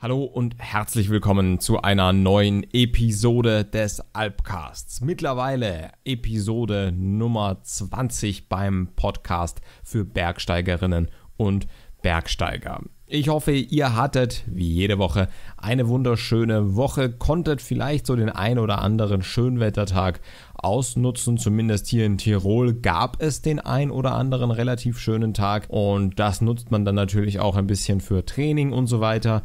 Hallo und herzlich willkommen zu einer neuen Episode des Alpcasts. Mittlerweile Episode Nummer 20 beim Podcast für Bergsteigerinnen und Bergsteiger. Ich hoffe, ihr hattet, wie jede Woche, eine wunderschöne Woche, konntet vielleicht so den ein oder anderen Schönwettertag ausnutzen. Zumindest hier in Tirol gab es den ein oder anderen relativ schönen Tag und das nutzt man dann natürlich auch ein bisschen für Training und so weiter.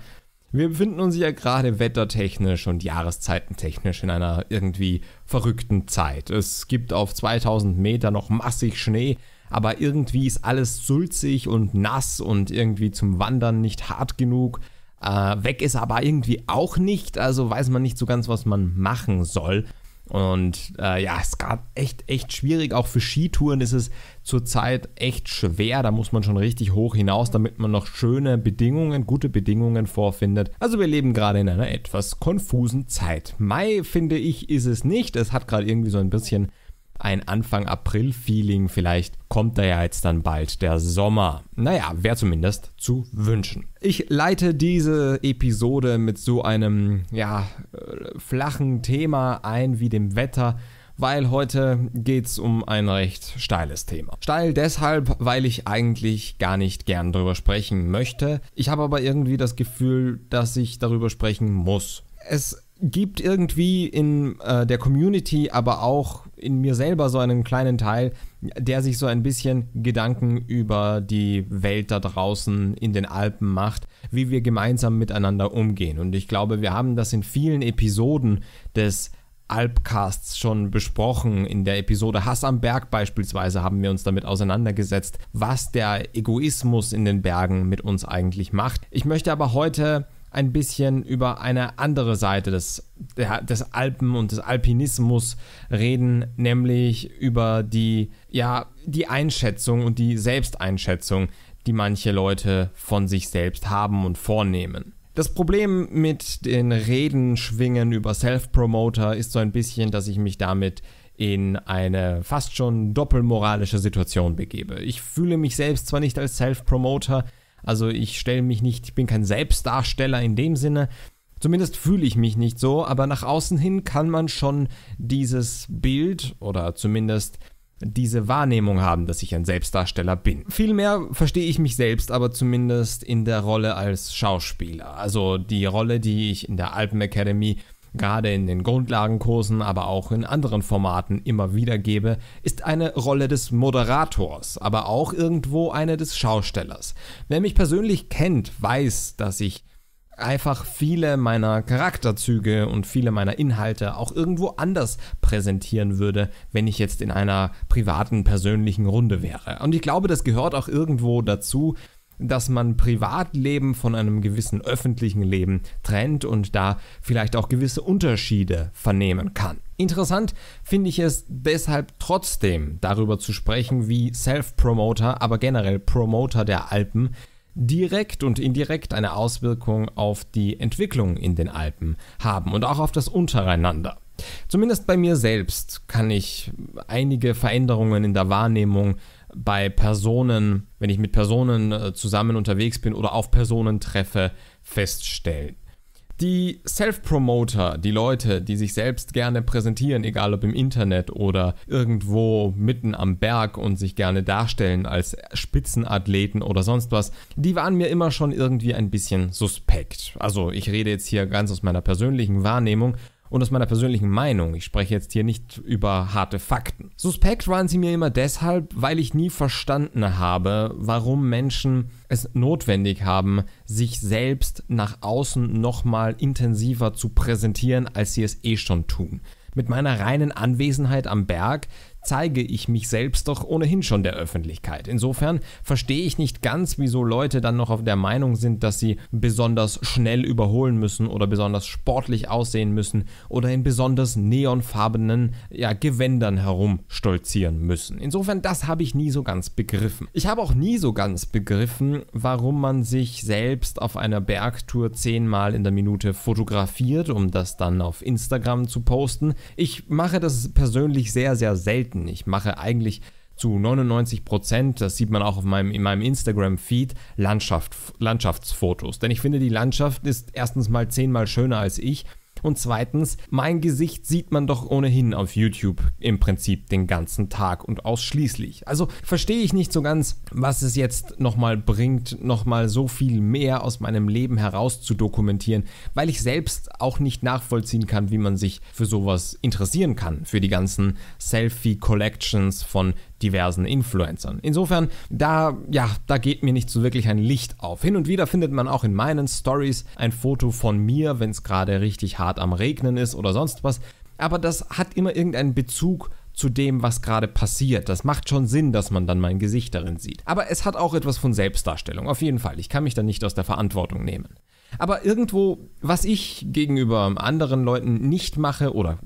Wir befinden uns ja gerade wettertechnisch und jahreszeitentechnisch in einer irgendwie verrückten Zeit. Es gibt auf 2000 Meter noch massig Schnee, aber irgendwie ist alles sulzig und nass und irgendwie zum Wandern nicht hart genug. Äh, weg ist aber irgendwie auch nicht, also weiß man nicht so ganz, was man machen soll. Und äh, ja, es gab echt, echt schwierig. Auch für Skitouren ist es zurzeit echt schwer. Da muss man schon richtig hoch hinaus, damit man noch schöne Bedingungen, gute Bedingungen vorfindet. Also wir leben gerade in einer etwas konfusen Zeit. Mai, finde ich, ist es nicht. Es hat gerade irgendwie so ein bisschen ein Anfang April-Feeling, vielleicht kommt da ja jetzt dann bald der Sommer. Naja, wäre zumindest zu wünschen. Ich leite diese Episode mit so einem, ja, äh, flachen Thema ein wie dem Wetter weil heute geht's um ein recht steiles Thema. Steil deshalb, weil ich eigentlich gar nicht gern darüber sprechen möchte. Ich habe aber irgendwie das Gefühl, dass ich darüber sprechen muss. Es gibt irgendwie in äh, der Community, aber auch in mir selber so einen kleinen Teil, der sich so ein bisschen Gedanken über die Welt da draußen in den Alpen macht, wie wir gemeinsam miteinander umgehen. Und ich glaube, wir haben das in vielen Episoden des Alpcasts schon besprochen. In der Episode Hass am Berg beispielsweise haben wir uns damit auseinandergesetzt, was der Egoismus in den Bergen mit uns eigentlich macht. Ich möchte aber heute ein bisschen über eine andere Seite des, des Alpen und des Alpinismus reden, nämlich über die, ja, die Einschätzung und die Selbsteinschätzung, die manche Leute von sich selbst haben und vornehmen. Das Problem mit den Redenschwingen über Self-Promoter ist so ein bisschen, dass ich mich damit in eine fast schon doppelmoralische Situation begebe. Ich fühle mich selbst zwar nicht als Self-Promoter, also ich stelle mich nicht, ich bin kein Selbstdarsteller in dem Sinne. Zumindest fühle ich mich nicht so, aber nach außen hin kann man schon dieses Bild oder zumindest diese Wahrnehmung haben, dass ich ein Selbstdarsteller bin. Vielmehr verstehe ich mich selbst aber zumindest in der Rolle als Schauspieler. Also die Rolle, die ich in der Alpenakademie gerade in den Grundlagenkursen, aber auch in anderen Formaten immer wieder gebe, ist eine Rolle des Moderators, aber auch irgendwo eine des Schaustellers. Wer mich persönlich kennt, weiß, dass ich einfach viele meiner Charakterzüge und viele meiner Inhalte auch irgendwo anders präsentieren würde, wenn ich jetzt in einer privaten, persönlichen Runde wäre. Und ich glaube, das gehört auch irgendwo dazu, dass man Privatleben von einem gewissen öffentlichen Leben trennt und da vielleicht auch gewisse Unterschiede vernehmen kann. Interessant finde ich es deshalb trotzdem, darüber zu sprechen, wie Self-Promoter, aber generell Promoter der Alpen, direkt und indirekt eine Auswirkung auf die Entwicklung in den Alpen haben und auch auf das Untereinander. Zumindest bei mir selbst kann ich einige Veränderungen in der Wahrnehmung bei Personen, wenn ich mit Personen äh, zusammen unterwegs bin oder auf Personen treffe, feststellen. Die Self-Promoter, die Leute, die sich selbst gerne präsentieren, egal ob im Internet oder irgendwo mitten am Berg und sich gerne darstellen als Spitzenathleten oder sonst was, die waren mir immer schon irgendwie ein bisschen suspekt. Also ich rede jetzt hier ganz aus meiner persönlichen Wahrnehmung und aus meiner persönlichen Meinung. Ich spreche jetzt hier nicht über harte Fakten. Suspekt waren sie mir immer deshalb, weil ich nie verstanden habe, warum Menschen es notwendig haben, sich selbst nach außen nochmal intensiver zu präsentieren, als sie es eh schon tun. Mit meiner reinen Anwesenheit am Berg zeige ich mich selbst doch ohnehin schon der Öffentlichkeit. Insofern verstehe ich nicht ganz, wieso Leute dann noch auf der Meinung sind, dass sie besonders schnell überholen müssen oder besonders sportlich aussehen müssen oder in besonders neonfarbenen ja, Gewändern herumstolzieren müssen. Insofern, das habe ich nie so ganz begriffen. Ich habe auch nie so ganz begriffen, warum man sich selbst auf einer Bergtour zehnmal in der Minute fotografiert, um das dann auf Instagram zu posten. Ich mache das persönlich sehr, sehr selten selten. Ich mache eigentlich zu 99 Prozent, das sieht man auch auf meinem, in meinem Instagram-Feed, Landschaft, Landschaftsfotos. Denn ich finde, die Landschaft ist erstens mal zehnmal schöner als ich und zweitens, mein Gesicht sieht man doch ohnehin auf YouTube im Prinzip den ganzen Tag und ausschließlich. Also verstehe ich nicht so ganz, was es jetzt nochmal bringt, nochmal so viel mehr aus meinem Leben heraus zu dokumentieren, weil ich selbst auch nicht nachvollziehen kann, wie man sich für sowas interessieren kann, für die ganzen Selfie-Collections von diversen Influencern. Insofern, da, ja, da geht mir nicht so wirklich ein Licht auf. Hin und wieder findet man auch in meinen Stories ein Foto von mir, wenn es gerade richtig hart am Regnen ist oder sonst was. Aber das hat immer irgendeinen Bezug zu dem, was gerade passiert. Das macht schon Sinn, dass man dann mein Gesicht darin sieht. Aber es hat auch etwas von Selbstdarstellung, auf jeden Fall. Ich kann mich da nicht aus der Verantwortung nehmen. Aber irgendwo, was ich gegenüber anderen Leuten nicht mache oder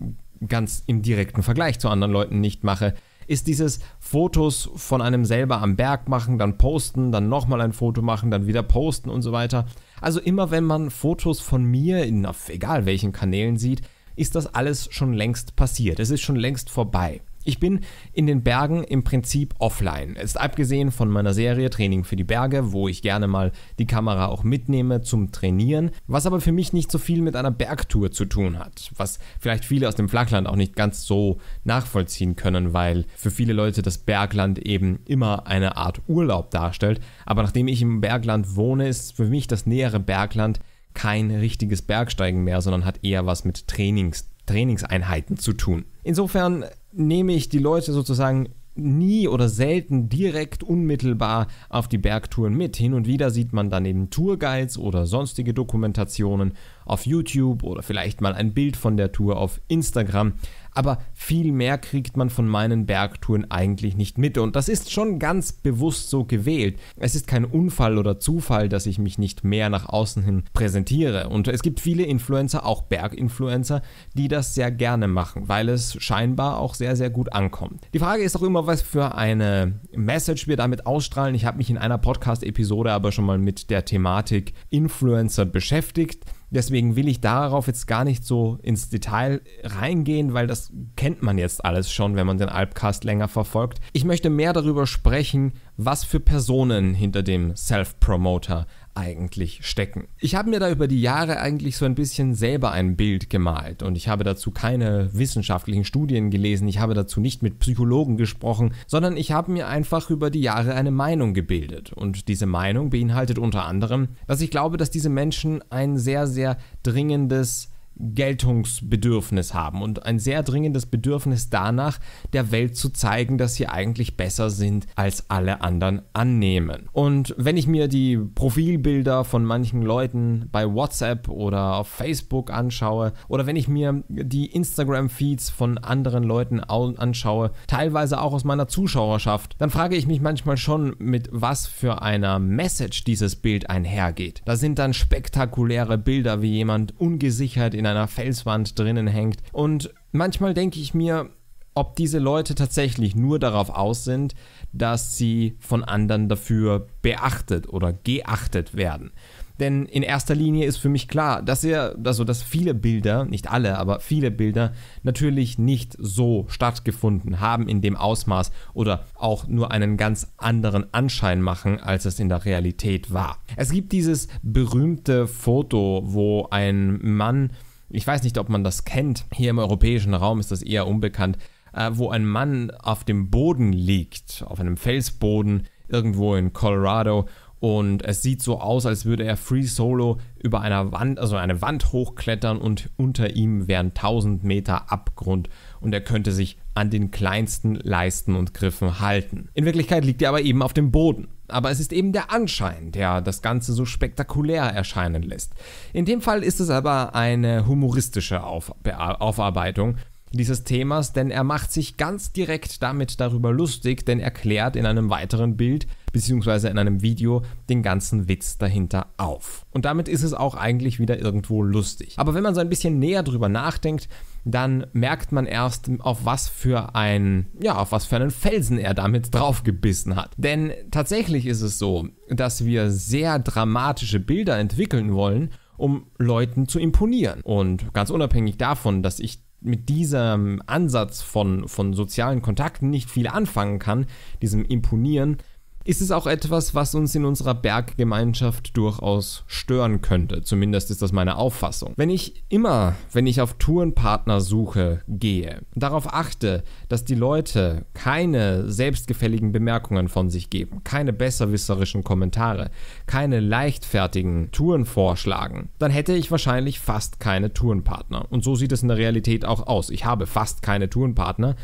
ganz im direkten Vergleich zu anderen Leuten nicht mache, ist dieses Fotos von einem selber am Berg machen, dann posten, dann nochmal ein Foto machen, dann wieder posten und so weiter. Also immer wenn man Fotos von mir in auf egal welchen Kanälen sieht, ist das alles schon längst passiert. Es ist schon längst vorbei. Ich bin in den Bergen im Prinzip offline. Ist abgesehen von meiner Serie Training für die Berge, wo ich gerne mal die Kamera auch mitnehme zum Trainieren, was aber für mich nicht so viel mit einer Bergtour zu tun hat, was vielleicht viele aus dem Flachland auch nicht ganz so nachvollziehen können, weil für viele Leute das Bergland eben immer eine Art Urlaub darstellt. Aber nachdem ich im Bergland wohne, ist für mich das nähere Bergland kein richtiges Bergsteigen mehr, sondern hat eher was mit Trainings, Trainingseinheiten zu tun. Insofern nehme ich die Leute sozusagen nie oder selten direkt unmittelbar auf die Bergtouren mit. Hin und wieder sieht man daneben Tourguides oder sonstige Dokumentationen auf YouTube oder vielleicht mal ein Bild von der Tour auf Instagram aber viel mehr kriegt man von meinen Bergtouren eigentlich nicht mit und das ist schon ganz bewusst so gewählt. Es ist kein Unfall oder Zufall, dass ich mich nicht mehr nach außen hin präsentiere und es gibt viele Influencer, auch Berginfluencer, die das sehr gerne machen, weil es scheinbar auch sehr, sehr gut ankommt. Die Frage ist auch immer, was für eine Message wir damit ausstrahlen. Ich habe mich in einer Podcast-Episode aber schon mal mit der Thematik Influencer beschäftigt. Deswegen will ich darauf jetzt gar nicht so ins Detail reingehen, weil das kennt man jetzt alles schon, wenn man den Alpcast länger verfolgt. Ich möchte mehr darüber sprechen, was für Personen hinter dem Self-Promoter eigentlich stecken. Ich habe mir da über die Jahre eigentlich so ein bisschen selber ein Bild gemalt und ich habe dazu keine wissenschaftlichen Studien gelesen, ich habe dazu nicht mit Psychologen gesprochen, sondern ich habe mir einfach über die Jahre eine Meinung gebildet und diese Meinung beinhaltet unter anderem, dass ich glaube, dass diese Menschen ein sehr, sehr dringendes Geltungsbedürfnis haben und ein sehr dringendes Bedürfnis danach, der Welt zu zeigen, dass sie eigentlich besser sind, als alle anderen annehmen. Und wenn ich mir die Profilbilder von manchen Leuten bei WhatsApp oder auf Facebook anschaue oder wenn ich mir die Instagram-Feeds von anderen Leuten anschaue, teilweise auch aus meiner Zuschauerschaft, dann frage ich mich manchmal schon, mit was für einer Message dieses Bild einhergeht. Da sind dann spektakuläre Bilder, wie jemand ungesichert in einer Felswand drinnen hängt. Und manchmal denke ich mir, ob diese Leute tatsächlich nur darauf aus sind, dass sie von anderen dafür beachtet oder geachtet werden. Denn in erster Linie ist für mich klar, dass er, also dass viele Bilder, nicht alle, aber viele Bilder natürlich nicht so stattgefunden haben in dem Ausmaß oder auch nur einen ganz anderen Anschein machen, als es in der Realität war. Es gibt dieses berühmte Foto, wo ein Mann ich weiß nicht, ob man das kennt, hier im europäischen Raum ist das eher unbekannt, äh, wo ein Mann auf dem Boden liegt, auf einem Felsboden irgendwo in Colorado und es sieht so aus, als würde er free solo über einer Wand, also eine Wand hochklettern und unter ihm wären 1000 Meter Abgrund und er könnte sich an den kleinsten Leisten und Griffen halten. In Wirklichkeit liegt er aber eben auf dem Boden. Aber es ist eben der Anschein, der das Ganze so spektakulär erscheinen lässt. In dem Fall ist es aber eine humoristische Auf Aufarbeitung dieses Themas, denn er macht sich ganz direkt damit darüber lustig, denn erklärt in einem weiteren Bild, beziehungsweise in einem Video den ganzen Witz dahinter auf. Und damit ist es auch eigentlich wieder irgendwo lustig. Aber wenn man so ein bisschen näher drüber nachdenkt, dann merkt man erst, auf was für ein, ja, auf was für einen Felsen er damit draufgebissen hat. Denn tatsächlich ist es so, dass wir sehr dramatische Bilder entwickeln wollen, um Leuten zu imponieren. Und ganz unabhängig davon, dass ich mit diesem Ansatz von, von sozialen Kontakten nicht viel anfangen kann, diesem Imponieren, ist es auch etwas, was uns in unserer Berggemeinschaft durchaus stören könnte. Zumindest ist das meine Auffassung. Wenn ich immer, wenn ich auf Tourenpartner suche, gehe, darauf achte, dass die Leute keine selbstgefälligen Bemerkungen von sich geben, keine besserwisserischen Kommentare, keine leichtfertigen Touren vorschlagen, dann hätte ich wahrscheinlich fast keine Tourenpartner. Und so sieht es in der Realität auch aus. Ich habe fast keine Tourenpartner,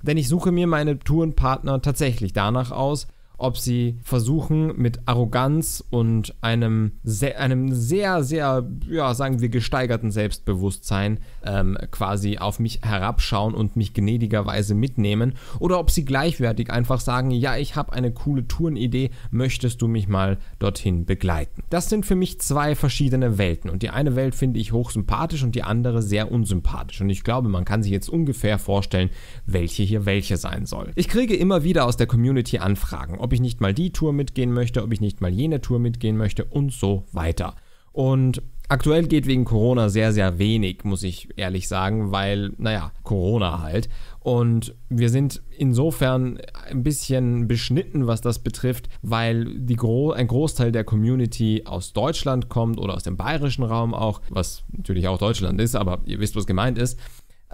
denn ich suche mir meine Tourenpartner tatsächlich danach aus, ob sie versuchen, mit Arroganz und einem, sehr, einem sehr, sehr, ja, sagen wir, gesteigerten Selbstbewusstsein ähm, quasi auf mich herabschauen und mich gnädigerweise mitnehmen, oder ob sie gleichwertig einfach sagen, ja, ich habe eine coole Tourenidee, möchtest du mich mal dorthin begleiten? Das sind für mich zwei verschiedene Welten und die eine Welt finde ich hochsympathisch und die andere sehr unsympathisch und ich glaube, man kann sich jetzt ungefähr vorstellen, welche hier welche sein soll. Ich kriege immer wieder aus der Community Anfragen, ob ich nicht mal die Tour mitgehen möchte, ob ich nicht mal jene Tour mitgehen möchte und so weiter. Und aktuell geht wegen Corona sehr, sehr wenig, muss ich ehrlich sagen, weil, naja, Corona halt. Und wir sind insofern ein bisschen beschnitten, was das betrifft, weil Gro ein Großteil der Community aus Deutschland kommt oder aus dem bayerischen Raum auch, was natürlich auch Deutschland ist, aber ihr wisst, was gemeint ist.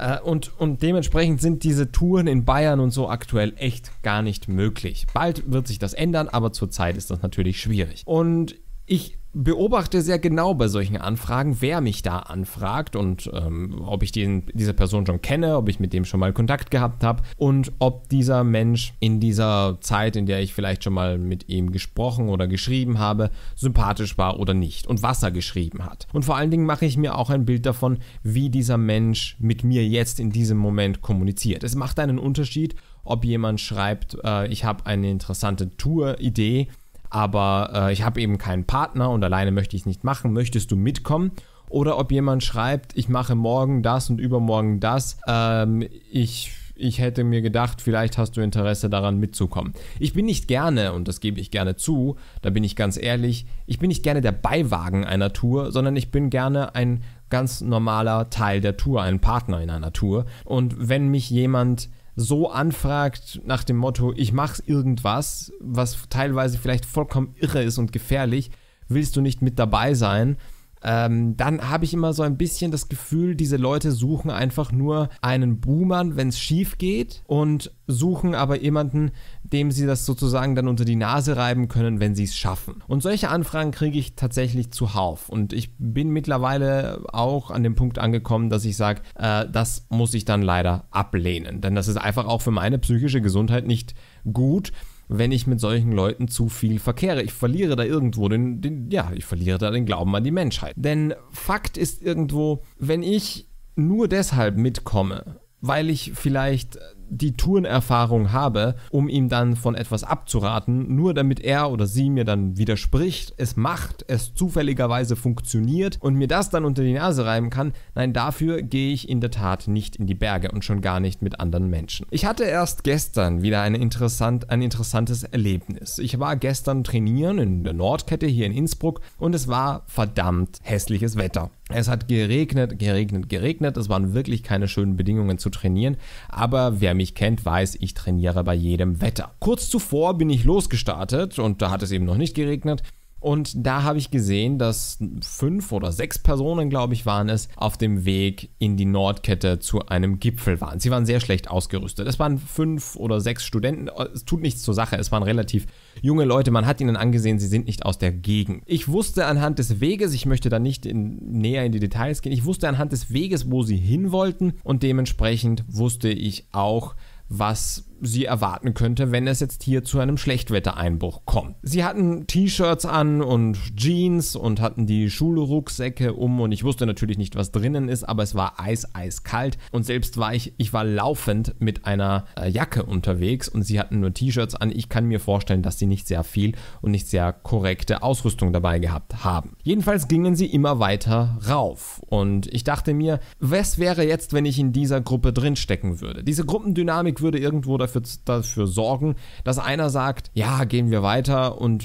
Äh, und, und dementsprechend sind diese Touren in Bayern und so aktuell echt gar nicht möglich. Bald wird sich das ändern, aber zurzeit ist das natürlich schwierig. Und ich beobachte sehr genau bei solchen Anfragen, wer mich da anfragt und ähm, ob ich den, diese Person schon kenne, ob ich mit dem schon mal Kontakt gehabt habe und ob dieser Mensch in dieser Zeit, in der ich vielleicht schon mal mit ihm gesprochen oder geschrieben habe, sympathisch war oder nicht und was er geschrieben hat. Und vor allen Dingen mache ich mir auch ein Bild davon, wie dieser Mensch mit mir jetzt in diesem Moment kommuniziert. Es macht einen Unterschied, ob jemand schreibt, äh, ich habe eine interessante Tour-Idee aber äh, ich habe eben keinen Partner und alleine möchte ich es nicht machen. Möchtest du mitkommen? Oder ob jemand schreibt, ich mache morgen das und übermorgen das. Ähm, ich ich hätte mir gedacht, vielleicht hast du Interesse daran mitzukommen. Ich bin nicht gerne, und das gebe ich gerne zu, da bin ich ganz ehrlich, ich bin nicht gerne der Beiwagen einer Tour, sondern ich bin gerne ein ganz normaler Teil der Tour, ein Partner in einer Tour. Und wenn mich jemand so anfragt nach dem Motto, ich mache irgendwas, was teilweise vielleicht vollkommen irre ist und gefährlich, willst du nicht mit dabei sein, ähm, dann habe ich immer so ein bisschen das Gefühl, diese Leute suchen einfach nur einen Buhmann, wenn es schief geht und suchen aber jemanden, dem sie das sozusagen dann unter die Nase reiben können, wenn sie es schaffen. Und solche Anfragen kriege ich tatsächlich zuhauf. Und ich bin mittlerweile auch an dem Punkt angekommen, dass ich sage, äh, das muss ich dann leider ablehnen. Denn das ist einfach auch für meine psychische Gesundheit nicht gut wenn ich mit solchen Leuten zu viel verkehre. Ich verliere da irgendwo den, den ja, ich verliere da den Glauben an die Menschheit. Denn Fakt ist irgendwo, wenn ich nur deshalb mitkomme, weil ich vielleicht die Tourenerfahrung habe, um ihm dann von etwas abzuraten, nur damit er oder sie mir dann widerspricht, es macht, es zufälligerweise funktioniert und mir das dann unter die Nase reiben kann. Nein, dafür gehe ich in der Tat nicht in die Berge und schon gar nicht mit anderen Menschen. Ich hatte erst gestern wieder eine interessant, ein interessantes Erlebnis. Ich war gestern trainieren in der Nordkette hier in Innsbruck und es war verdammt hässliches Wetter. Es hat geregnet, geregnet, geregnet. Es waren wirklich keine schönen Bedingungen zu trainieren. Aber wer mich kennt, weiß, ich trainiere bei jedem Wetter. Kurz zuvor bin ich losgestartet und da hat es eben noch nicht geregnet. Und da habe ich gesehen, dass fünf oder sechs Personen, glaube ich, waren es, auf dem Weg in die Nordkette zu einem Gipfel waren. Sie waren sehr schlecht ausgerüstet. Es waren fünf oder sechs Studenten. Es tut nichts zur Sache. Es waren relativ junge Leute. Man hat ihnen angesehen, sie sind nicht aus der Gegend. Ich wusste anhand des Weges, ich möchte da nicht in, näher in die Details gehen, ich wusste anhand des Weges, wo sie hin wollten. Und dementsprechend wusste ich auch, was sie erwarten könnte, wenn es jetzt hier zu einem Schlechtwettereinbruch kommt. Sie hatten T-Shirts an und Jeans und hatten die Schulrucksäcke um und ich wusste natürlich nicht, was drinnen ist, aber es war eis, eiskalt und selbst war ich, ich war laufend mit einer äh, Jacke unterwegs und sie hatten nur T-Shirts an. Ich kann mir vorstellen, dass sie nicht sehr viel und nicht sehr korrekte Ausrüstung dabei gehabt haben. Jedenfalls gingen sie immer weiter rauf und ich dachte mir, was wäre jetzt, wenn ich in dieser Gruppe drinstecken würde? Diese Gruppendynamik würde irgendwo dafür dafür, dafür sorgen, dass einer sagt, ja, gehen wir weiter und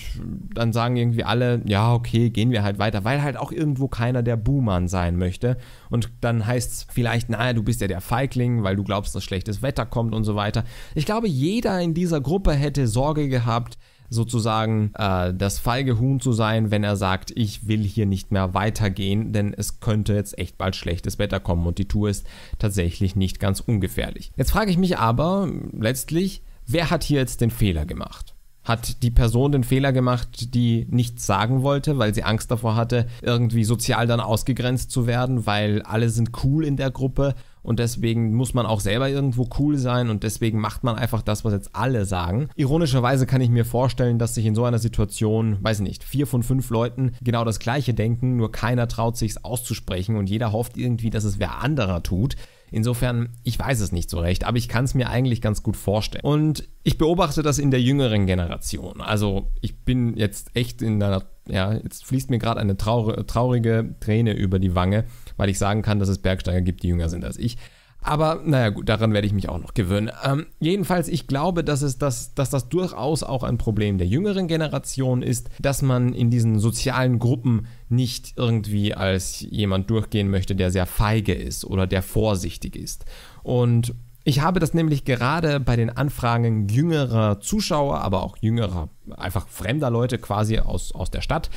dann sagen irgendwie alle, ja, okay, gehen wir halt weiter, weil halt auch irgendwo keiner der Buhmann sein möchte. Und dann heißt es vielleicht, naja, du bist ja der Feigling, weil du glaubst, dass schlechtes Wetter kommt und so weiter. Ich glaube, jeder in dieser Gruppe hätte Sorge gehabt, sozusagen äh, das feige Huhn zu sein, wenn er sagt, ich will hier nicht mehr weitergehen, denn es könnte jetzt echt bald schlechtes Wetter kommen und die Tour ist tatsächlich nicht ganz ungefährlich. Jetzt frage ich mich aber letztlich, wer hat hier jetzt den Fehler gemacht? Hat die Person den Fehler gemacht, die nichts sagen wollte, weil sie Angst davor hatte, irgendwie sozial dann ausgegrenzt zu werden, weil alle sind cool in der Gruppe und deswegen muss man auch selber irgendwo cool sein und deswegen macht man einfach das, was jetzt alle sagen. Ironischerweise kann ich mir vorstellen, dass sich in so einer Situation, weiß nicht, vier von fünf Leuten genau das Gleiche denken, nur keiner traut sich's auszusprechen und jeder hofft irgendwie, dass es wer anderer tut. Insofern, ich weiß es nicht so recht, aber ich kann es mir eigentlich ganz gut vorstellen. Und ich beobachte das in der jüngeren Generation. Also ich bin jetzt echt in einer, ja, jetzt fließt mir gerade eine traurige, traurige Träne über die Wange, weil ich sagen kann, dass es Bergsteiger gibt, die jünger sind als ich. Aber naja, gut, daran werde ich mich auch noch gewöhnen. Ähm, jedenfalls, ich glaube, dass, es das, dass das durchaus auch ein Problem der jüngeren Generation ist, dass man in diesen sozialen Gruppen nicht irgendwie als jemand durchgehen möchte, der sehr feige ist oder der vorsichtig ist. Und ich habe das nämlich gerade bei den Anfragen jüngerer Zuschauer, aber auch jüngerer, einfach fremder Leute quasi aus, aus der Stadt,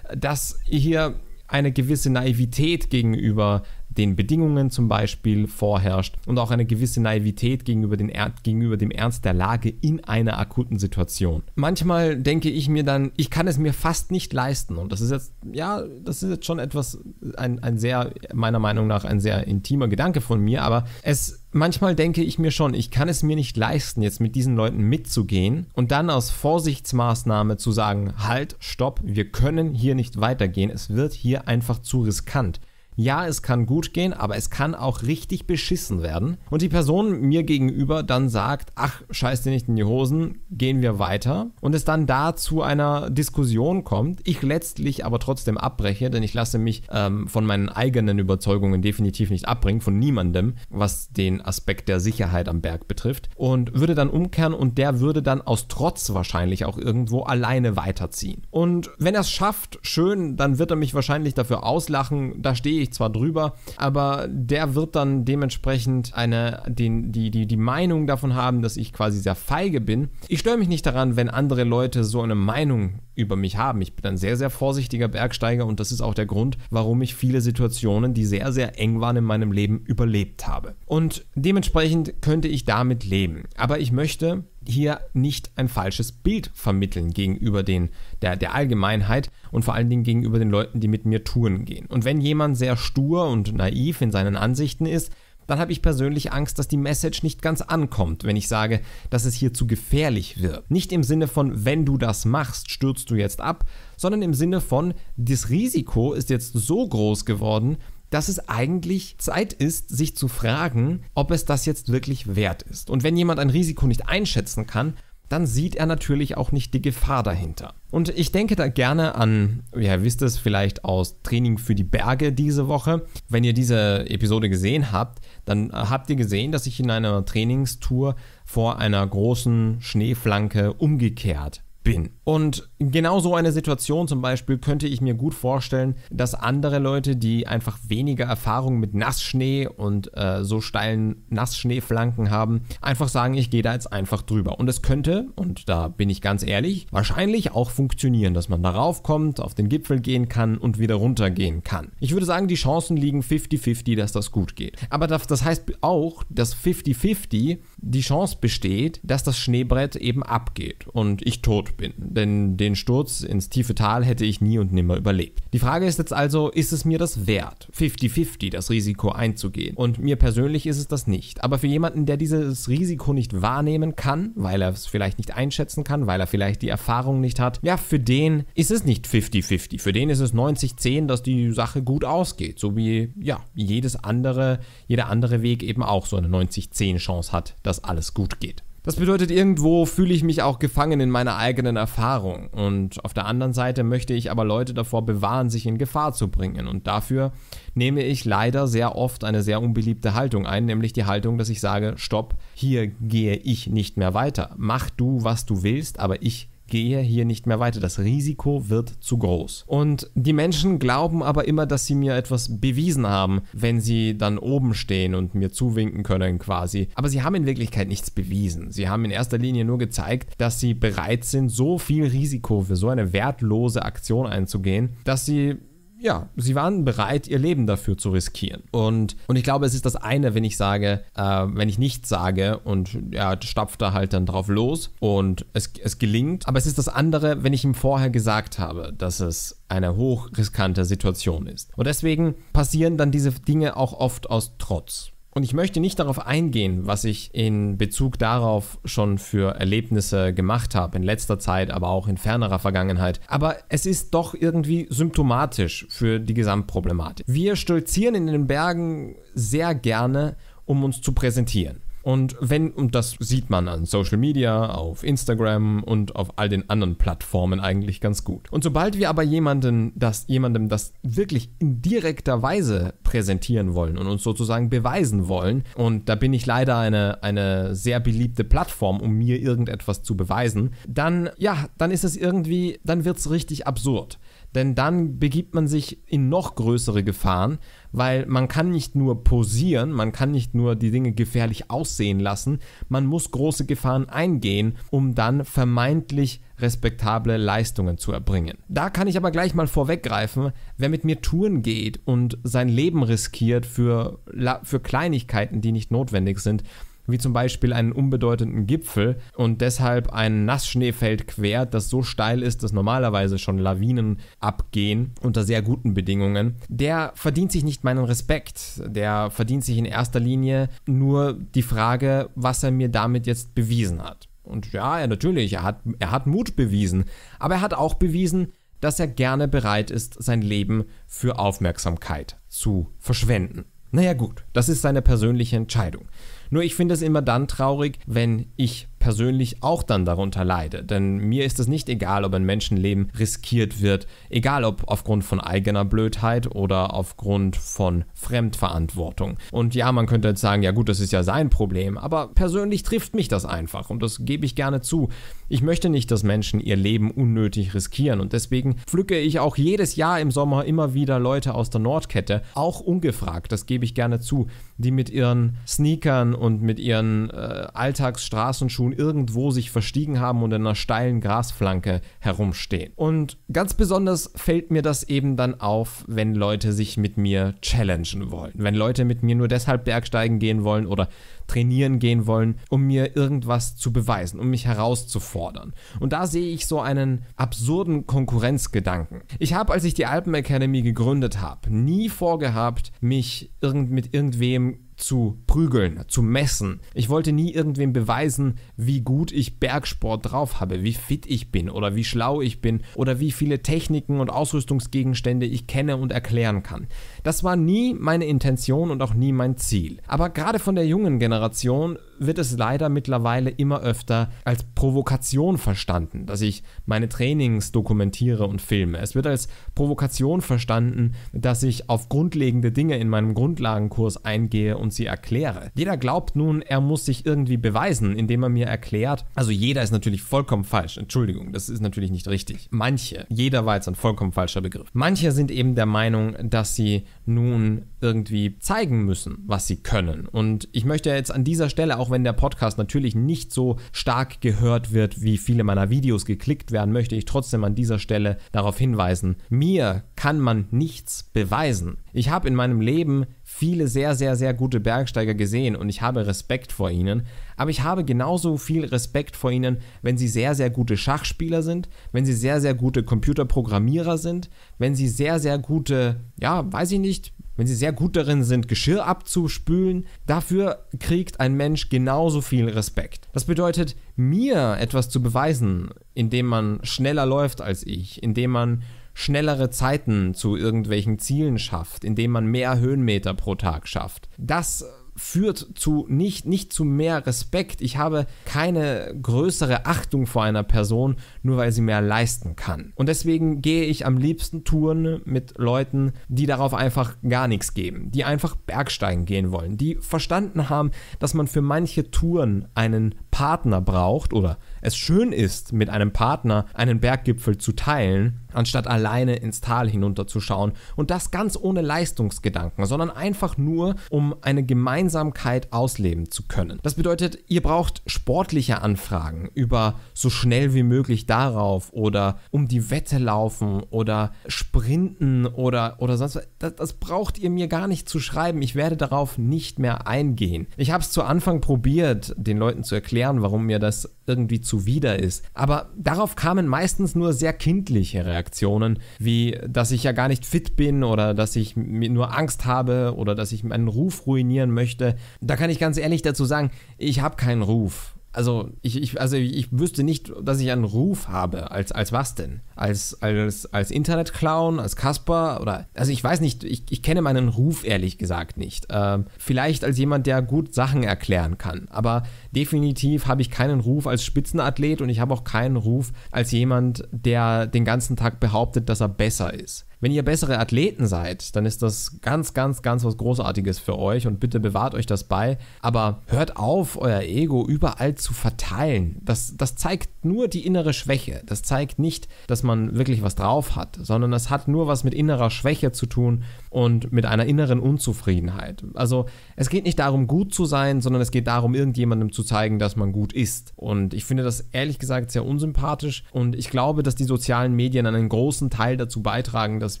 dass hier eine gewisse Naivität gegenüber den Bedingungen zum Beispiel vorherrscht und auch eine gewisse Naivität gegenüber, den, gegenüber dem Ernst der Lage in einer akuten Situation. Manchmal denke ich mir dann, ich kann es mir fast nicht leisten und das ist jetzt, ja, das ist jetzt schon etwas, ein, ein sehr, meiner Meinung nach, ein sehr intimer Gedanke von mir, aber es manchmal denke ich mir schon, ich kann es mir nicht leisten, jetzt mit diesen Leuten mitzugehen und dann aus Vorsichtsmaßnahme zu sagen, halt, stopp, wir können hier nicht weitergehen, es wird hier einfach zu riskant. Ja, es kann gut gehen, aber es kann auch richtig beschissen werden. Und die Person mir gegenüber dann sagt, ach, scheiß dir nicht in die Hosen, gehen wir weiter. Und es dann da zu einer Diskussion kommt, ich letztlich aber trotzdem abbreche, denn ich lasse mich ähm, von meinen eigenen Überzeugungen definitiv nicht abbringen, von niemandem, was den Aspekt der Sicherheit am Berg betrifft. Und würde dann umkehren und der würde dann aus Trotz wahrscheinlich auch irgendwo alleine weiterziehen. Und wenn er es schafft, schön, dann wird er mich wahrscheinlich dafür auslachen, da stehe stehe ich zwar drüber, aber der wird dann dementsprechend eine, den, die, die, die Meinung davon haben, dass ich quasi sehr feige bin. Ich störe mich nicht daran, wenn andere Leute so eine Meinung über mich haben. Ich bin ein sehr, sehr vorsichtiger Bergsteiger und das ist auch der Grund, warum ich viele Situationen, die sehr, sehr eng waren in meinem Leben, überlebt habe. Und dementsprechend könnte ich damit leben. Aber ich möchte hier nicht ein falsches Bild vermitteln gegenüber den, der, der Allgemeinheit und vor allen Dingen gegenüber den Leuten, die mit mir touren gehen. Und wenn jemand sehr stur und naiv in seinen Ansichten ist, dann habe ich persönlich Angst, dass die Message nicht ganz ankommt, wenn ich sage, dass es hier zu gefährlich wird. Nicht im Sinne von, wenn du das machst, stürzt du jetzt ab, sondern im Sinne von, das Risiko ist jetzt so groß geworden, dass es eigentlich Zeit ist, sich zu fragen, ob es das jetzt wirklich wert ist. Und wenn jemand ein Risiko nicht einschätzen kann, dann sieht er natürlich auch nicht die Gefahr dahinter. Und ich denke da gerne an, ja, ihr wisst es vielleicht aus Training für die Berge diese Woche. Wenn ihr diese Episode gesehen habt, dann habt ihr gesehen, dass ich in einer Trainingstour vor einer großen Schneeflanke umgekehrt bin. Und genau so eine Situation zum Beispiel könnte ich mir gut vorstellen, dass andere Leute, die einfach weniger Erfahrung mit Nassschnee und äh, so steilen Nassschneeflanken haben, einfach sagen, ich gehe da jetzt einfach drüber. Und es könnte, und da bin ich ganz ehrlich, wahrscheinlich auch funktionieren, dass man darauf kommt, auf den Gipfel gehen kann und wieder runtergehen kann. Ich würde sagen, die Chancen liegen 50-50, dass das gut geht. Aber das, das heißt auch, dass 50-50 die Chance besteht, dass das Schneebrett eben abgeht und ich tot bin denn den Sturz ins tiefe Tal hätte ich nie und nimmer überlebt. Die Frage ist jetzt also, ist es mir das wert, 50-50 das Risiko einzugehen? Und mir persönlich ist es das nicht. Aber für jemanden, der dieses Risiko nicht wahrnehmen kann, weil er es vielleicht nicht einschätzen kann, weil er vielleicht die Erfahrung nicht hat, ja, für den ist es nicht 50-50. Für den ist es 90-10, dass die Sache gut ausgeht. So wie, ja, jedes andere, jeder andere Weg eben auch so eine 90-10 Chance hat, dass alles gut geht. Das bedeutet, irgendwo fühle ich mich auch gefangen in meiner eigenen Erfahrung. Und auf der anderen Seite möchte ich aber Leute davor bewahren, sich in Gefahr zu bringen. Und dafür nehme ich leider sehr oft eine sehr unbeliebte Haltung ein, nämlich die Haltung, dass ich sage, stopp, hier gehe ich nicht mehr weiter. Mach du, was du willst, aber ich gehe hier nicht mehr weiter. Das Risiko wird zu groß. Und die Menschen glauben aber immer, dass sie mir etwas bewiesen haben, wenn sie dann oben stehen und mir zuwinken können quasi. Aber sie haben in Wirklichkeit nichts bewiesen. Sie haben in erster Linie nur gezeigt, dass sie bereit sind, so viel Risiko für so eine wertlose Aktion einzugehen, dass sie ja, sie waren bereit, ihr Leben dafür zu riskieren. Und, und ich glaube, es ist das eine, wenn ich sage, äh, wenn ich nichts sage und ja, stapft da halt dann drauf los und es, es gelingt. Aber es ist das andere, wenn ich ihm vorher gesagt habe, dass es eine hochriskante Situation ist. Und deswegen passieren dann diese Dinge auch oft aus Trotz. Und ich möchte nicht darauf eingehen, was ich in Bezug darauf schon für Erlebnisse gemacht habe, in letzter Zeit, aber auch in fernerer Vergangenheit. Aber es ist doch irgendwie symptomatisch für die Gesamtproblematik. Wir stolzieren in den Bergen sehr gerne, um uns zu präsentieren. Und wenn, und das sieht man an Social Media, auf Instagram und auf all den anderen Plattformen eigentlich ganz gut. Und sobald wir aber jemanden das, jemandem das wirklich in direkter Weise präsentieren wollen und uns sozusagen beweisen wollen, und da bin ich leider eine, eine sehr beliebte Plattform, um mir irgendetwas zu beweisen, dann, ja, dann ist es irgendwie, dann wird es richtig absurd. Denn dann begibt man sich in noch größere Gefahren, weil man kann nicht nur posieren, man kann nicht nur die Dinge gefährlich aussehen lassen, man muss große Gefahren eingehen, um dann vermeintlich respektable Leistungen zu erbringen. Da kann ich aber gleich mal vorweggreifen, wer mit mir touren geht und sein Leben riskiert für, für Kleinigkeiten, die nicht notwendig sind, wie zum Beispiel einen unbedeutenden Gipfel und deshalb ein Nassschneefeld quert, das so steil ist, dass normalerweise schon Lawinen abgehen unter sehr guten Bedingungen, der verdient sich nicht meinen Respekt. Der verdient sich in erster Linie nur die Frage, was er mir damit jetzt bewiesen hat. Und ja, ja natürlich, er hat, er hat Mut bewiesen, aber er hat auch bewiesen, dass er gerne bereit ist, sein Leben für Aufmerksamkeit zu verschwenden. Naja gut, das ist seine persönliche Entscheidung. Nur ich finde es immer dann traurig, wenn ich persönlich auch dann darunter leide. Denn mir ist es nicht egal, ob ein Menschenleben riskiert wird, egal ob aufgrund von eigener Blödheit oder aufgrund von Fremdverantwortung. Und ja, man könnte jetzt sagen, ja gut, das ist ja sein Problem, aber persönlich trifft mich das einfach und das gebe ich gerne zu. Ich möchte nicht, dass Menschen ihr Leben unnötig riskieren und deswegen pflücke ich auch jedes Jahr im Sommer immer wieder Leute aus der Nordkette, auch ungefragt, das gebe ich gerne zu, die mit ihren Sneakern und mit ihren äh, Alltagsstraßenschuhen irgendwo sich verstiegen haben und in einer steilen Grasflanke herumstehen. Und ganz besonders fällt mir das eben dann auf, wenn Leute sich mit mir challengen wollen. Wenn Leute mit mir nur deshalb Bergsteigen gehen wollen oder trainieren gehen wollen, um mir irgendwas zu beweisen, um mich herauszufordern. Und da sehe ich so einen absurden Konkurrenzgedanken. Ich habe, als ich die Alpen Academy gegründet habe, nie vorgehabt, mich irgend mit irgendwem zu prügeln, zu messen. Ich wollte nie irgendwem beweisen, wie gut ich Bergsport drauf habe, wie fit ich bin oder wie schlau ich bin oder wie viele Techniken und Ausrüstungsgegenstände ich kenne und erklären kann. Das war nie meine Intention und auch nie mein Ziel. Aber gerade von der jungen Generation wird es leider mittlerweile immer öfter als Provokation verstanden, dass ich meine Trainings dokumentiere und filme. Es wird als Provokation verstanden, dass ich auf grundlegende Dinge in meinem Grundlagenkurs eingehe und sie erkläre. Jeder glaubt nun, er muss sich irgendwie beweisen, indem er mir erklärt. Also jeder ist natürlich vollkommen falsch. Entschuldigung, das ist natürlich nicht richtig. Manche, jeder war jetzt ein vollkommen falscher Begriff. Manche sind eben der Meinung, dass sie nun irgendwie zeigen müssen, was sie können. Und ich möchte jetzt an dieser Stelle, auch wenn der Podcast natürlich nicht so stark gehört wird, wie viele meiner Videos geklickt werden, möchte ich trotzdem an dieser Stelle darauf hinweisen, mir kann man nichts beweisen. Ich habe in meinem Leben viele sehr, sehr, sehr gute Bergsteiger gesehen und ich habe Respekt vor ihnen, aber ich habe genauso viel Respekt vor ihnen, wenn sie sehr, sehr gute Schachspieler sind, wenn sie sehr, sehr gute Computerprogrammierer sind, wenn sie sehr, sehr gute, ja, weiß ich nicht, wenn sie sehr gut darin sind, Geschirr abzuspülen, dafür kriegt ein Mensch genauso viel Respekt. Das bedeutet, mir etwas zu beweisen, indem man schneller läuft als ich, indem man schnellere Zeiten zu irgendwelchen Zielen schafft, indem man mehr Höhenmeter pro Tag schafft. Das führt zu nicht, nicht zu mehr Respekt. Ich habe keine größere Achtung vor einer Person, nur weil sie mehr leisten kann. Und deswegen gehe ich am liebsten Touren mit Leuten, die darauf einfach gar nichts geben, die einfach Bergsteigen gehen wollen, die verstanden haben, dass man für manche Touren einen Partner braucht oder es schön ist, mit einem Partner einen Berggipfel zu teilen, anstatt alleine ins Tal hinunterzuschauen und das ganz ohne Leistungsgedanken, sondern einfach nur, um eine Gemeinsamkeit ausleben zu können. Das bedeutet, ihr braucht sportliche Anfragen über so schnell wie möglich darauf oder um die Wette laufen oder sprinten oder, oder sonst was. Das, das braucht ihr mir gar nicht zu schreiben. Ich werde darauf nicht mehr eingehen. Ich habe es zu Anfang probiert, den Leuten zu erklären, erklären, warum mir das irgendwie zuwider ist. Aber darauf kamen meistens nur sehr kindliche Reaktionen, wie dass ich ja gar nicht fit bin oder dass ich nur Angst habe oder dass ich meinen Ruf ruinieren möchte. Da kann ich ganz ehrlich dazu sagen, ich habe keinen Ruf. Also ich, ich, also ich wüsste nicht, dass ich einen Ruf habe. Als, als was denn? als, als, als Internetclown, als Kasper oder, also ich weiß nicht, ich, ich kenne meinen Ruf ehrlich gesagt nicht. Ähm, vielleicht als jemand, der gut Sachen erklären kann, aber definitiv habe ich keinen Ruf als Spitzenathlet und ich habe auch keinen Ruf als jemand, der den ganzen Tag behauptet, dass er besser ist. Wenn ihr bessere Athleten seid, dann ist das ganz, ganz, ganz was Großartiges für euch und bitte bewahrt euch das bei. Aber hört auf, euer Ego überall zu verteilen. Das, das zeigt nur die innere Schwäche. Das zeigt nicht, dass man man wirklich was drauf hat, sondern es hat nur was mit innerer Schwäche zu tun, und mit einer inneren Unzufriedenheit. Also es geht nicht darum, gut zu sein, sondern es geht darum, irgendjemandem zu zeigen, dass man gut ist. Und ich finde das ehrlich gesagt sehr unsympathisch und ich glaube, dass die sozialen Medien einen großen Teil dazu beitragen, dass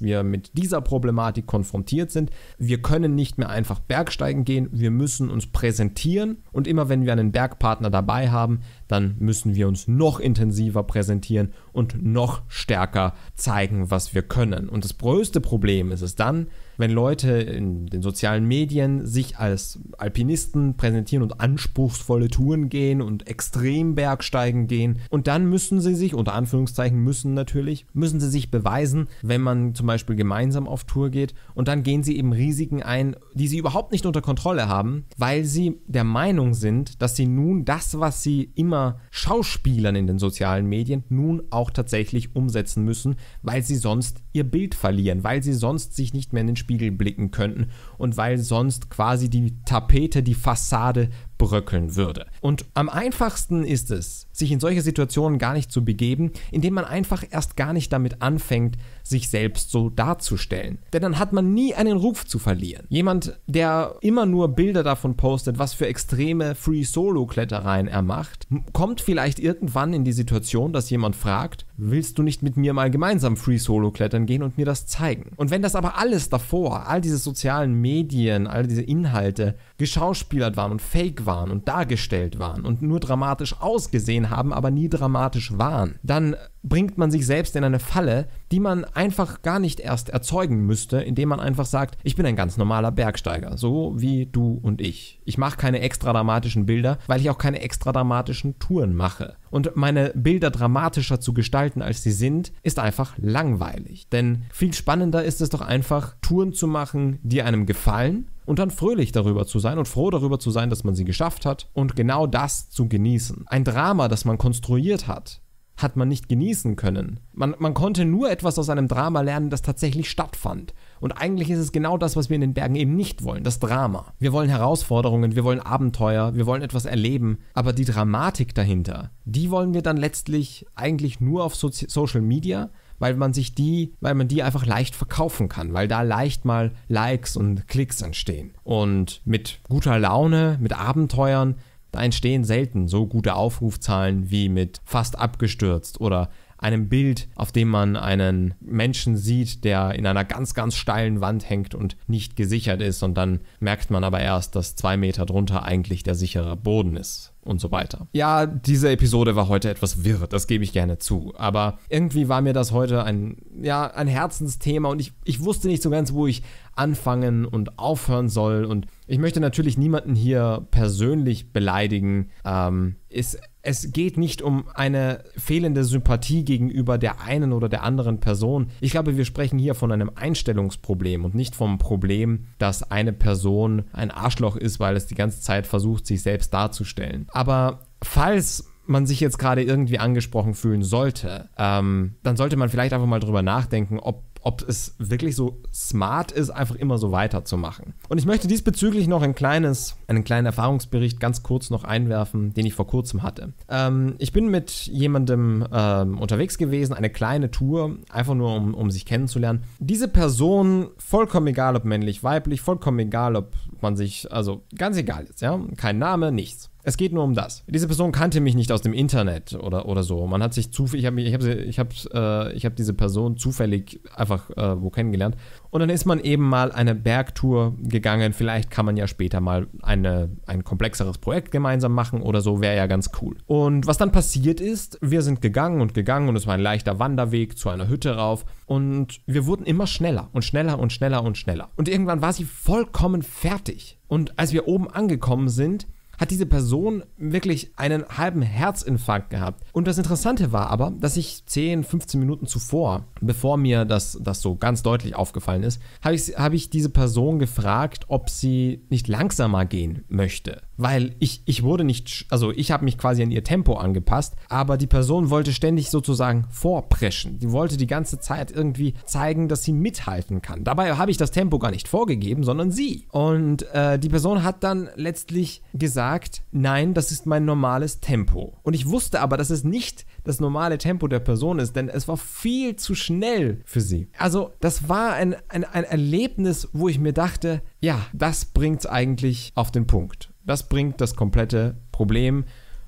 wir mit dieser Problematik konfrontiert sind. Wir können nicht mehr einfach Bergsteigen gehen, wir müssen uns präsentieren und immer wenn wir einen Bergpartner dabei haben, dann müssen wir uns noch intensiver präsentieren und noch stärker zeigen, was wir können. Und das größte Problem ist es dann, wenn Leute in den sozialen Medien sich als Alpinisten präsentieren und anspruchsvolle Touren gehen und extrem Bergsteigen gehen und dann müssen sie sich, unter Anführungszeichen müssen natürlich, müssen sie sich beweisen, wenn man zum Beispiel gemeinsam auf Tour geht und dann gehen sie eben Risiken ein, die sie überhaupt nicht unter Kontrolle haben, weil sie der Meinung sind, dass sie nun das, was sie immer Schauspielern in den sozialen Medien, nun auch tatsächlich umsetzen müssen, weil sie sonst ihr Bild verlieren, weil sie sonst sich nicht mehr in den Spiel Spiegel blicken könnten und weil sonst quasi die Tapete, die Fassade bröckeln würde. Und am einfachsten ist es, sich in solche Situationen gar nicht zu begeben, indem man einfach erst gar nicht damit anfängt, sich selbst so darzustellen. Denn dann hat man nie einen Ruf zu verlieren. Jemand, der immer nur Bilder davon postet, was für extreme Free-Solo-Klettereien er macht, kommt vielleicht irgendwann in die Situation, dass jemand fragt, willst du nicht mit mir mal gemeinsam Free-Solo klettern gehen und mir das zeigen? Und wenn das aber alles davor, all diese sozialen Medien, all diese Inhalte geschauspielert waren und fake waren, waren und dargestellt waren und nur dramatisch ausgesehen haben, aber nie dramatisch waren, dann bringt man sich selbst in eine Falle, die man einfach gar nicht erst erzeugen müsste, indem man einfach sagt, ich bin ein ganz normaler Bergsteiger, so wie du und ich. Ich mache keine extra dramatischen Bilder, weil ich auch keine extra dramatischen Touren mache. Und meine Bilder dramatischer zu gestalten, als sie sind, ist einfach langweilig. Denn viel spannender ist es doch einfach, Touren zu machen, die einem gefallen und dann fröhlich darüber zu sein und froh darüber zu sein, dass man sie geschafft hat und genau das zu genießen. Ein Drama, das man konstruiert hat, hat man nicht genießen können. Man, man konnte nur etwas aus einem Drama lernen, das tatsächlich stattfand. Und eigentlich ist es genau das, was wir in den Bergen eben nicht wollen, das Drama. Wir wollen Herausforderungen, wir wollen Abenteuer, wir wollen etwas erleben, aber die Dramatik dahinter, die wollen wir dann letztlich eigentlich nur auf Sozi Social Media, weil man sich die, weil man die einfach leicht verkaufen kann, weil da leicht mal Likes und Klicks entstehen. Und mit guter Laune, mit Abenteuern, da entstehen selten so gute Aufrufzahlen wie mit fast abgestürzt oder einem Bild, auf dem man einen Menschen sieht, der in einer ganz, ganz steilen Wand hängt und nicht gesichert ist. Und dann merkt man aber erst, dass zwei Meter drunter eigentlich der sichere Boden ist. Und so weiter. Ja, diese Episode war heute etwas wirr, das gebe ich gerne zu. Aber irgendwie war mir das heute ein, ja, ein Herzensthema und ich, ich wusste nicht so ganz, wo ich anfangen und aufhören soll. Und ich möchte natürlich niemanden hier persönlich beleidigen. Ähm, es, es geht nicht um eine fehlende Sympathie gegenüber der einen oder der anderen Person. Ich glaube, wir sprechen hier von einem Einstellungsproblem und nicht vom Problem, dass eine Person ein Arschloch ist, weil es die ganze Zeit versucht, sich selbst darzustellen. Aber falls man sich jetzt gerade irgendwie angesprochen fühlen sollte, ähm, dann sollte man vielleicht einfach mal drüber nachdenken, ob ob es wirklich so smart ist, einfach immer so weiterzumachen. Und ich möchte diesbezüglich noch ein kleines, einen kleinen Erfahrungsbericht ganz kurz noch einwerfen, den ich vor kurzem hatte. Ähm, ich bin mit jemandem ähm, unterwegs gewesen, eine kleine Tour, einfach nur um, um sich kennenzulernen. Diese Person, vollkommen egal ob männlich, weiblich, vollkommen egal ob man sich, also ganz egal jetzt, ja, kein Name, nichts. Es geht nur um das. Diese Person kannte mich nicht aus dem Internet oder, oder so. Man hat sich zufällig, ich habe ich hab, ich hab, äh, hab diese Person zufällig einfach äh, wo kennengelernt. Und dann ist man eben mal eine Bergtour gegangen. Vielleicht kann man ja später mal eine, ein komplexeres Projekt gemeinsam machen oder so. Wäre ja ganz cool. Und was dann passiert ist, wir sind gegangen und gegangen und es war ein leichter Wanderweg zu einer Hütte rauf. Und wir wurden immer schneller und schneller und schneller und schneller. Und irgendwann war sie vollkommen fertig. Und als wir oben angekommen sind, hat diese Person wirklich einen halben Herzinfarkt gehabt. Und das Interessante war aber, dass ich 10, 15 Minuten zuvor, bevor mir das, das so ganz deutlich aufgefallen ist, habe ich, hab ich diese Person gefragt, ob sie nicht langsamer gehen möchte weil ich, ich wurde nicht, also ich habe mich quasi an ihr Tempo angepasst, aber die Person wollte ständig sozusagen vorpreschen. Die wollte die ganze Zeit irgendwie zeigen, dass sie mithalten kann. Dabei habe ich das Tempo gar nicht vorgegeben, sondern sie. Und äh, die Person hat dann letztlich gesagt, nein, das ist mein normales Tempo. Und ich wusste aber, dass es nicht das normale Tempo der Person ist, denn es war viel zu schnell für sie. Also das war ein, ein, ein Erlebnis, wo ich mir dachte, ja, das bringt es eigentlich auf den Punkt. Das bringt das komplette Problem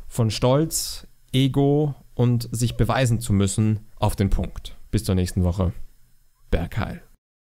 von Stolz, Ego und sich beweisen zu müssen auf den Punkt. Bis zur nächsten Woche. Bergheil.